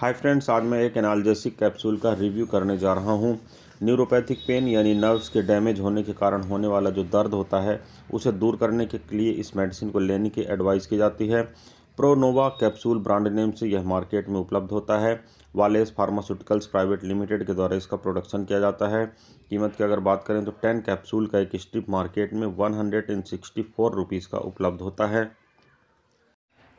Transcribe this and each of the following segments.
hi friends आज मैं एक एनालजेसिक कैप्सूल का रिव्यू करने जा रहा हूँ न्यूरोपैथिक पेन यानी नर्व्स के डैमेज होने के कारण होने वाला जो दर्द होता है उसे दूर करने के लिए इस मेडिसिन को लेने की एडवाइस की जाती है प्रोनोवा कैप्सूल ब्रांड नेम से यह मार्केट में उपलब्ध होता है वालेस फार्मास्यूटिकल्स प्राइवेट लिमिटेड के द्वारा इसका प्रोडक्शन किया जाता है कीमत की अगर बात करें तो टेन कैप्सूल का एक स्ट्रिप मार्केट में वन हंड्रेड का उपलब्ध होता है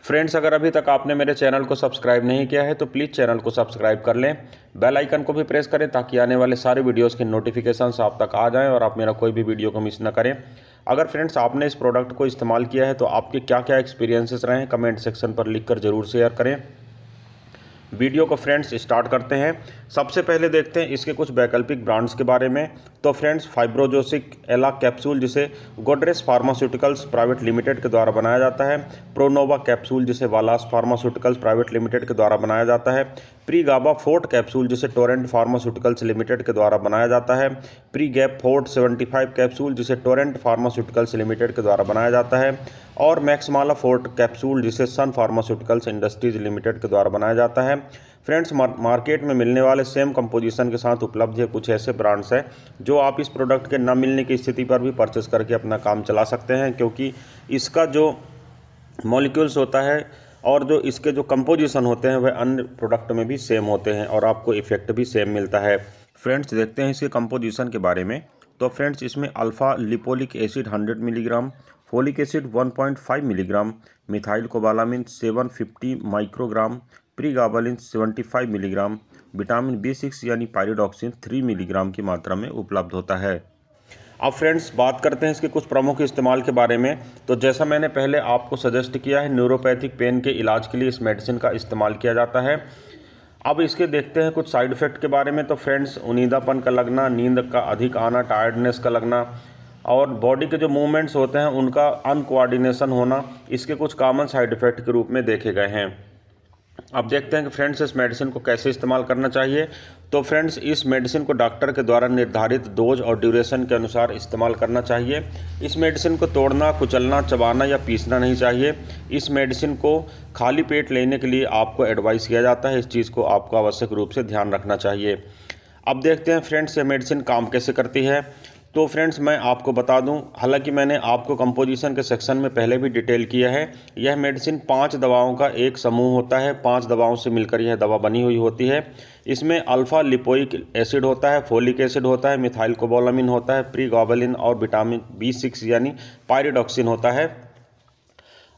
फ्रेंड्स अगर अभी तक आपने मेरे चैनल को सब्सक्राइब नहीं किया है तो प्लीज़ चैनल को सब्सक्राइब कर लें बेल आइकन को भी प्रेस करें ताकि आने वाले सारे वीडियोस के नोटिफिकेशन आप तक आ जाएं और आप मेरा कोई भी वीडियो को मिस ना करें अगर फ्रेंड्स आपने इस प्रोडक्ट को इस्तेमाल किया है तो आपके क्या क्या एक्सपीरियंसेस रहे हैं कमेंट सेक्शन पर लिख कर ज़रूर शेयर करें वीडियो को फ्रेंड्स स्टार्ट करते हैं सबसे पहले देखते हैं इसके कुछ वैकल्पिक ब्रांड्स के बारे में तो फ्रेंड्स फाइब्रोजोसिक एला कैप्सूल जिसे गोडरेस फार्मास्यूटिकल्स प्राइवेट लिमिटेड के द्वारा बनाया जाता है प्रोनोवा कैप्सूल जिसे वालास फार्मास्यूटिकल्स प्राइवेट लिमिटेड के द्वारा बनाया जाता है प्री गाबा फोर्ट कैप्सूल जिसे टोरेंट फार्मास्यूटिकल्स लिमिटेड के द्वारा बनाया जाता है Pregaba forte seventy five capsule जिसे टोरेंट फार्मास्यूटिकल्स लिमिटेड के द्वारा बनाया जाता है और मैक्समाला फोर्ट कैप्सूल जिसे सन फार्मास्यूटिकल्स इंडस्ट्रीज लिमिटेड के द्वारा बनाया जाता है फ्रेंड्स मार्केट में मिलने वाले सेम कंपोजिशन के साथ उपलब्ध है कुछ ऐसे ब्रांड्स हैं जो आप इस प्रोडक्ट के न मिलने की स्थिति पर भी परचेस करके अपना काम चला सकते हैं क्योंकि इसका जो मॉलिक्यूल्स होता है और जो इसके जो कंपोजिशन होते हैं वह अन्य प्रोडक्ट में भी सेम होते हैं और आपको इफेक्ट भी सेम मिलता है फ्रेंड्स देखते हैं इसके कंपोजिशन के बारे में तो फ्रेंड्स इसमें alpha lipoic acid 100 milligram folic acid 1.5 milligram methylcobalamin 750 microgram pregabalin 75 milligram vitamin B six यानी पायरिडॉक्सिन 3 मिलीग्राम की मात्रा में उपलब्ध होता है अब फ्रेंड्स बात करते हैं इसके कुछ प्रमुख इस्तेमाल के बारे में तो जैसा मैंने पहले आपको सजेस्ट किया है न्यूरोपैथिक पेन के इलाज के लिए इस मेडिसिन का इस्तेमाल किया जाता है अब इसके देखते हैं कुछ साइड इफ़ेक्ट के बारे में तो फ्रेंड्स उनीदापन का लगना नींद का अधिक आना टायर्डनेस का लगना और बॉडी के जो मूवमेंट्स होते हैं उनका अनकोआर्डिनेशन होना इसके कुछ कॉमन साइड इफ़ेक्ट के रूप में देखे गए हैं अब देखते हैं कि फ्रेंड्स इस मेडिसिन को कैसे इस्तेमाल करना चाहिए तो फ्रेंड्स इस मेडिसिन को डॉक्टर के द्वारा निर्धारित डोज और ड्यूरेशन के अनुसार इस्तेमाल करना चाहिए इस मेडिसिन को तोड़ना कुचलना चबाना या पीसना नहीं चाहिए इस मेडिसिन को खाली पेट लेने के लिए आपको एडवाइस किया जाता है इस चीज़ को आपको आवश्यक रूप से ध्यान रखना चाहिए अब देखते हैं फ्रेंड्स ये मेडिसिन काम कैसे करती है तो फ्रेंड्स मैं आपको बता दूं हालांकि मैंने आपको कंपोजिशन के सेक्शन में पहले भी डिटेल किया है यह मेडिसिन पांच दवाओं का एक समूह होता है पांच दवाओं से मिलकर यह दवा बनी हुई होती है इसमें अल्फ़ा लिपोइक एसिड होता है फोलिक एसिड होता है मिथाइल कोबोलामिन होता है प्री और विटामिन बी सिक्स यानी पायरिडॉक्सिन होता है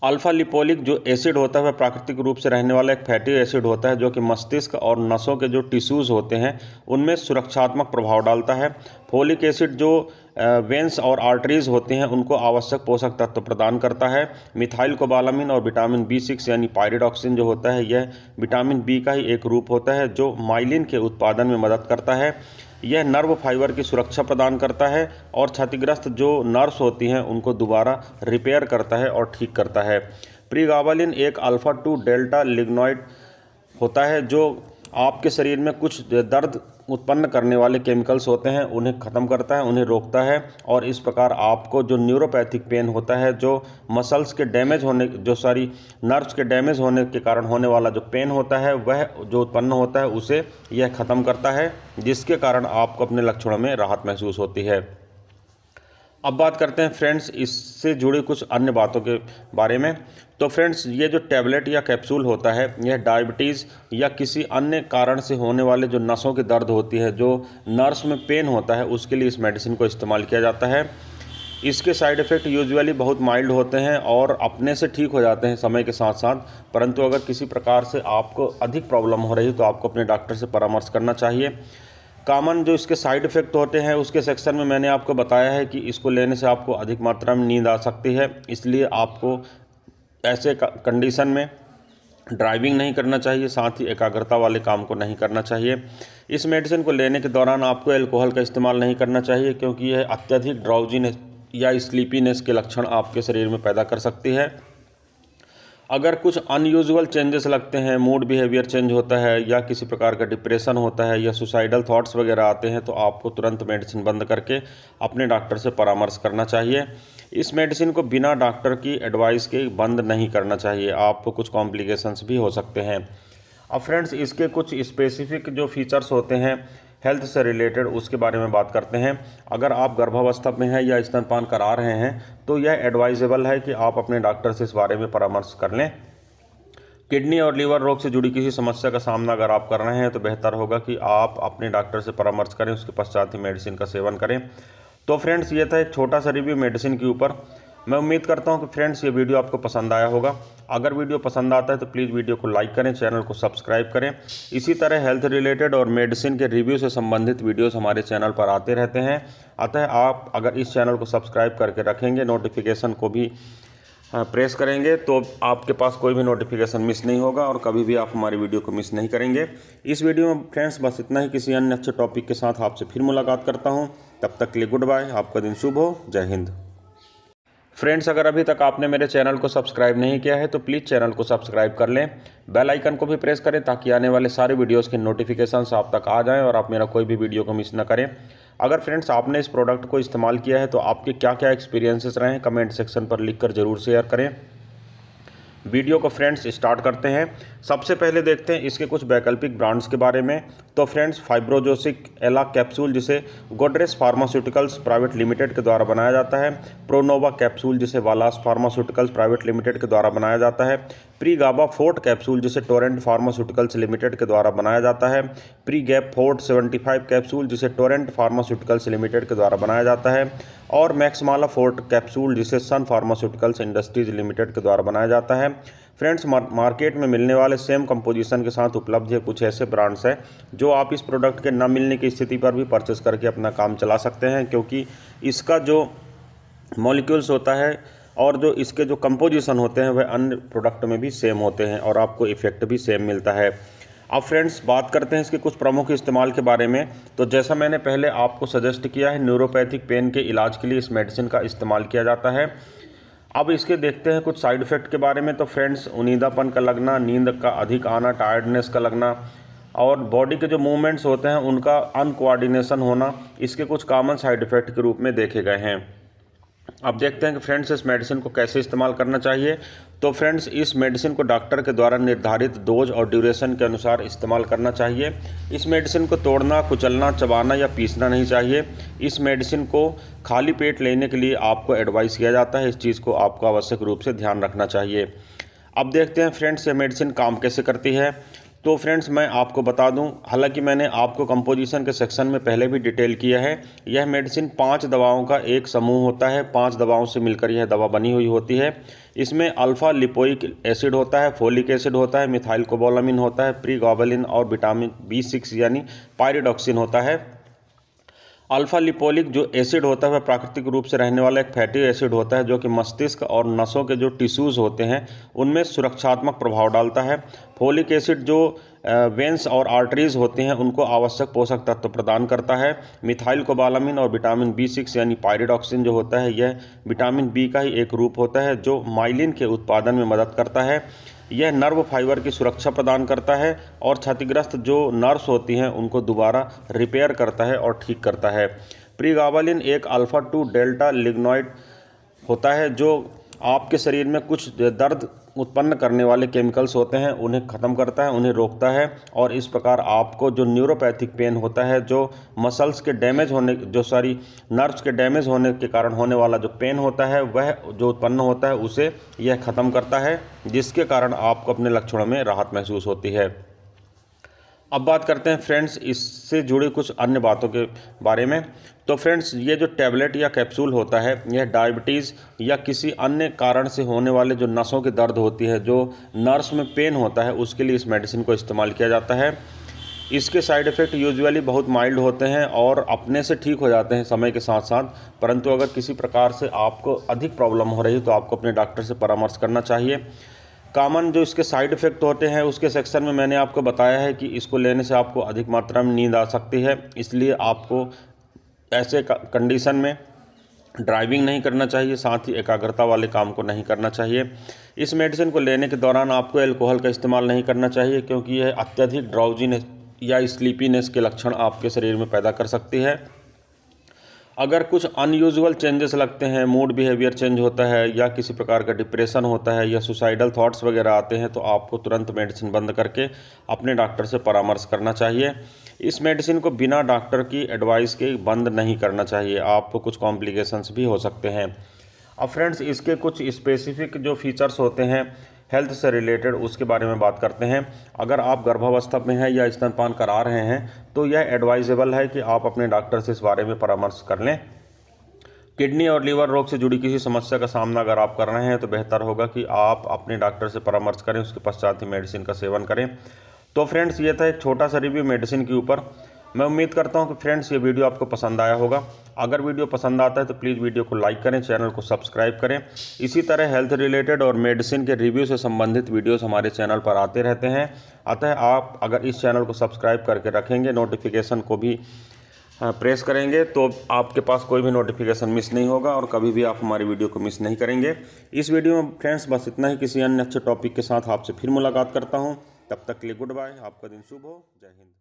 अल्फा लिपोलिक जो एसिड होता है वह प्राकृतिक रूप से रहने वाला एक फैटी एसिड होता है जो कि मस्तिष्क और नसों के जो टिश्यूज़ होते हैं उनमें सुरक्षात्मक प्रभाव डालता है फोलिक एसिड जो वेंस और आर्टरीज होते हैं उनको आवश्यक पोषक तत्व प्रदान करता है मिथाइल कोबालामिन और विटामिन बी सिक्स यानी पायरिडॉक्सिन जो होता है यह विटामिन बी का ही एक रूप होता है जो माइलिन के उत्पादन में मदद करता है यह नर्व फाइबर की सुरक्षा प्रदान करता है और क्षतिग्रस्त जो नर्व्स होती हैं उनको दोबारा रिपेयर करता है और ठीक करता है प्रीगावलिन एक अल्फ़ा टू डेल्टा लिग्नोइड होता है जो आपके शरीर में कुछ दर्द उत्पन्न करने वाले केमिकल्स होते हैं उन्हें ख़त्म करता है उन्हें रोकता है और इस प्रकार आपको जो न्यूरोपैथिक पेन होता है जो मसल्स के डैमेज होने जो सॉरी नर्व्स के डैमेज होने के कारण होने वाला जो पेन होता है वह जो उत्पन्न होता है उसे यह ख़त्म करता है जिसके कारण आपको अपने लक्षणों में राहत महसूस होती है अब बात करते हैं फ्रेंड्स इससे जुड़ी कुछ अन्य बातों के बारे में तो फ्रेंड्स ये जो टैबलेट या कैप्सूल होता है यह डायबिटीज़ या किसी अन्य कारण से होने वाले जो नसों की दर्द होती है जो नर्स में पेन होता है उसके लिए इस मेडिसिन को इस्तेमाल किया जाता है इसके साइड इफ़ेक्ट यूजुअली बहुत माइल्ड होते हैं और अपने से ठीक हो जाते हैं समय के साथ साथ परंतु अगर किसी प्रकार से आपको अधिक प्रॉब्लम हो रही है तो आपको अपने डॉक्टर से परामर्श करना चाहिए कामन जो इसके साइड इफ़ेक्ट होते हैं उसके सेक्शन में मैंने आपको बताया है कि इसको लेने से आपको अधिक मात्रा में नींद आ सकती है इसलिए आपको ऐसे कंडीशन में ड्राइविंग नहीं करना चाहिए साथ ही एकाग्रता वाले काम को नहीं करना चाहिए इस मेडिसिन को लेने के दौरान आपको एल्कोहल का इस्तेमाल नहीं करना चाहिए क्योंकि यह अत्यधिक ड्राउजीनेस या स्लीपीनेस के लक्षण आपके शरीर में पैदा कर सकती है अगर कुछ अनयूजुअल चेंजेस लगते हैं मूड बिहेवियर चेंज होता है या किसी प्रकार का डिप्रेशन होता है या सुसाइडल थॉट्स वगैरह आते हैं तो आपको तुरंत मेडिसिन बंद करके अपने डॉक्टर से परामर्श करना चाहिए इस मेडिसिन को बिना डॉक्टर की एडवाइस के बंद नहीं करना चाहिए आपको कुछ कॉम्प्लिकेशंस भी हो सकते हैं अब फ्रेंड्स इसके कुछ स्पेसिफिक जो फीचर्स होते हैं हेल्थ से रिलेटेड उसके बारे में बात करते हैं अगर आप गर्भावस्था में हैं या स्तनपान करा रहे हैं तो यह एडवाइजेबल है कि आप अपने डॉक्टर से इस बारे में परामर्श कर लें किडनी और लीवर रोग से जुड़ी किसी समस्या का सामना अगर आप कर रहे हैं तो बेहतर होगा कि आप अपने डॉक्टर से परामर्श करें उसके पश्चात ही मेडिसिन का सेवन करें तो फ्रेंड्स ये था एक छोटा सा रिव्यू मेडिसिन के ऊपर मैं उम्मीद करता हूँ कि फ्रेंड्स ये वीडियो आपको पसंद आया होगा अगर वीडियो पसंद आता है तो प्लीज़ वीडियो को लाइक करें चैनल को सब्सक्राइब करें इसी तरह हेल्थ रिलेटेड और मेडिसिन के रिव्यू से संबंधित वीडियोस हमारे चैनल पर आते रहते हैं अतः आप अगर इस चैनल को सब्सक्राइब करके रखेंगे नोटिफिकेशन को भी हाँ, प्रेस करेंगे तो आपके पास कोई भी नोटिफिकेशन मिस नहीं होगा और कभी भी आप हमारी वीडियो को मिस नहीं करेंगे इस वीडियो में फ्रेंड्स बस इतना ही किसी अन्य अच्छे टॉपिक के साथ आपसे फिर मुलाकात करता हूँ तब तक के लिए गुड बाय आपका दिन शुभ हो जय हिंद फ्रेंड्स अगर अभी तक आपने मेरे चैनल को सब्सक्राइब नहीं किया है तो प्लीज़ चैनल को सब्सक्राइब कर लें बेल आइकन को भी प्रेस करें ताकि आने वाले सारे वीडियोस के नोटिफिकेशंस आप तक आ जाएं और आप मेरा कोई भी वीडियो को मिस ना करें अगर फ्रेंड्स आपने इस प्रोडक्ट को इस्तेमाल किया है तो आपके क्या क्या एक्सपीरियंसेस रहे हैं कमेंट सेक्शन पर लिख ज़रूर शेयर करें वीडियो को फ्रेंड्स स्टार्ट करते हैं सबसे पहले देखते हैं इसके कुछ वैकल्पिक ब्रांड्स के बारे में तो फ्रेंड्स फाइब्रोजोसिक एला कैप्सूल जिसे गोडरेज फार्मास्यूटिकल्स प्राइवेट लिमिटेड के द्वारा बनाया जाता है प्रोनोवा कैप्सूल जिसे वालास फार्मास्यूटिकल्स प्राइवेट लिमिटेड के द्वारा बनाया जाता है प्री गाबा फोर्ट कैप्सूल जिसे टोरेंट फार्मास्यूटिकल्स लिमिटेड के द्वारा बनाया जाता है प्री गैप फोर्ट 75 कैप्सूल जिसे टोरेंट फार्मास्यूटिकल्स लिमिटेड के द्वारा बनाया जाता है और मैक्समाला फोर्ट कैप्सूल जिसे सन फार्मास्यूटिकल्स इंडस्ट्रीज लिमिटेड के द्वारा बनाया जाता है फ्रेंड्स मार्केट में मिलने वाले सेम कंपोजिशन के साथ उपलब्ध है कुछ ऐसे ब्रांड्स हैं जो आप इस प्रोडक्ट के न मिलने की स्थिति पर भी परचेस करके अपना काम चला सकते हैं क्योंकि इसका जो मॉलिक्यूल्स होता है और जो इसके जो कंपोजिशन होते हैं वह अन्य प्रोडक्ट में भी सेम होते हैं और आपको इफ़ेक्ट भी सेम मिलता है अब फ्रेंड्स बात करते हैं इसके कुछ प्रमुख इस्तेमाल के बारे में तो जैसा मैंने पहले आपको सजेस्ट किया है न्यूरोपैथिक पेन के इलाज के लिए इस मेडिसिन का इस्तेमाल किया जाता है अब इसके देखते हैं कुछ साइड इफ़ेक्ट के बारे में तो फ्रेंड्स उनीदापन का लगना नींद का अधिक आना टायर्डनेस का लगना और बॉडी के जो मूवमेंट्स होते हैं उनका अनकोआर्डिनेसन होना इसके कुछ कॉमन साइड इफ़ेक्ट के रूप में देखे गए हैं अब देखते हैं कि फ्रेंड्स इस मेडिसिन को कैसे इस्तेमाल करना चाहिए तो फ्रेंड्स इस मेडिसिन को डॉक्टर के द्वारा निर्धारित डोज और ड्यूरेशन के अनुसार इस्तेमाल करना चाहिए इस मेडिसिन को तोड़ना कुचलना चबाना या पीसना नहीं चाहिए इस मेडिसिन को खाली पेट लेने के लिए आपको एडवाइस किया जाता है इस चीज़ को आपको आवश्यक रूप से ध्यान रखना चाहिए अब देखते हैं फ्रेंड्स ये मेडिसिन काम कैसे करती है तो फ्रेंड्स मैं आपको बता दूं हालांकि मैंने आपको कंपोजिशन के सेक्शन में पहले भी डिटेल किया है यह मेडिसिन पांच दवाओं का एक समूह होता है पांच दवाओं से मिलकर यह दवा बनी हुई होती है इसमें अल्फ़ा लिपोइक एसिड होता है फोलिक एसिड होता है मिथाइल कोबोलामिन होता है प्री और विटामिन बी सिक्स यानी पायरिडॉक्सिन होता है अल्फा लिपोलिक जो एसिड होता है वह प्राकृतिक रूप से रहने वाला एक फैटी एसिड होता है जो कि मस्तिष्क और नसों के जो टिश्यूज़ होते हैं उनमें सुरक्षात्मक प्रभाव डालता है फोलिक एसिड जो वेंस और आर्टरीज होते हैं उनको आवश्यक पोषक तत्व तो प्रदान करता है मिथाइल कोबालामिन और विटामिन बी सिक्स यानी पायरिडॉक्सिन जो होता है यह विटामिन बी का ही एक रूप होता है जो माइलिन के उत्पादन में मदद करता है यह नर्व फाइबर की सुरक्षा प्रदान करता है और क्षतिग्रस्त जो नर्व्स होती हैं उनको दोबारा रिपेयर करता है और ठीक करता है प्रीगावालिन एक अल्फ़ा टू डेल्टा लिग्नोइड होता है जो आपके शरीर में कुछ दर्द उत्पन्न करने वाले केमिकल्स होते हैं उन्हें ख़त्म करता है उन्हें रोकता है और इस प्रकार आपको जो न्यूरोपैथिक पेन होता है जो मसल्स के डैमेज होने जो सॉरी नर्व्स के डैमेज होने के कारण होने वाला जो पेन होता है वह जो उत्पन्न होता है उसे यह ख़त्म करता है जिसके कारण आपको अपने लक्षणों में राहत महसूस होती है अब बात करते हैं फ्रेंड्स इससे जुड़ी कुछ अन्य बातों के बारे में तो फ्रेंड्स ये जो टैबलेट या कैप्सूल होता है यह डायबिटीज़ या किसी अन्य कारण से होने वाले जो नसों के दर्द होती है जो नर्स में पेन होता है उसके लिए इस मेडिसिन को इस्तेमाल किया जाता है इसके साइड इफ़ेक्ट यूजुअली बहुत माइल्ड होते हैं और अपने से ठीक हो जाते हैं समय के साथ साथ परंतु अगर किसी प्रकार से आपको अधिक प्रॉब्लम हो रही है तो आपको अपने डॉक्टर से परामर्श करना चाहिए कामन जो इसके साइड इफ़ेक्ट होते हैं उसके सेक्शन में मैंने आपको बताया है कि इसको लेने से आपको अधिक मात्रा में नींद आ सकती है इसलिए आपको ऐसे कंडीशन में ड्राइविंग नहीं करना चाहिए साथ ही एकाग्रता वाले काम को नहीं करना चाहिए इस मेडिसिन को लेने के दौरान आपको एल्कोहल का इस्तेमाल नहीं करना चाहिए क्योंकि यह अत्यधिक ड्राउजीनेस या स्लीपीनेस के लक्षण आपके शरीर में पैदा कर सकती है अगर कुछ अनयूजुअल चेंजेस लगते हैं मूड बिहेवियर चेंज होता है या किसी प्रकार का डिप्रेशन होता है या सुसाइडल थॉट्स वगैरह आते हैं तो आपको तुरंत मेडिसिन बंद करके अपने डॉक्टर से परामर्श करना चाहिए इस मेडिसिन को बिना डॉक्टर की एडवाइस के बंद नहीं करना चाहिए आपको कुछ कॉम्प्लिकेशंस भी हो सकते हैं अब फ्रेंड्स इसके कुछ स्पेसिफिक जो फीचर्स होते हैं हेल्थ से रिलेटेड उसके बारे में बात करते हैं अगर आप गर्भावस्था में हैं या स्तनपान करा रहे हैं तो यह एडवाइजेबल है कि आप अपने डॉक्टर से इस बारे में परामर्श कर लें किडनी और लीवर रोग से जुड़ी किसी समस्या का सामना अगर आप कर रहे हैं तो बेहतर होगा कि आप अपने डॉक्टर से परामर्श करें उसके पश्चात ही मेडिसिन का सेवन करें तो फ्रेंड्स ये था एक छोटा सा रिव्यू मेडिसिन के ऊपर मैं उम्मीद करता हूँ कि फ्रेंड्स ये वीडियो आपको पसंद आया होगा अगर वीडियो पसंद आता है तो प्लीज़ वीडियो को लाइक करें चैनल को सब्सक्राइब करें इसी तरह हेल्थ रिलेटेड और मेडिसिन के रिव्यू से संबंधित वीडियोस हमारे चैनल पर आते रहते हैं अतः आप अगर इस चैनल को सब्सक्राइब करके रखेंगे नोटिफिकेशन को भी प्रेस करेंगे तो आपके पास कोई भी नोटिफिकेशन मिस नहीं होगा और कभी भी आप हमारी वीडियो को मिस नहीं करेंगे इस वीडियो में फ्रेंड्स बस इतना ही किसी अन्य अच्छे टॉपिक के साथ आपसे फिर मुलाकात करता हूँ तब तक के लिए गुड बाय आपका दिन शुभ हो जय हिंद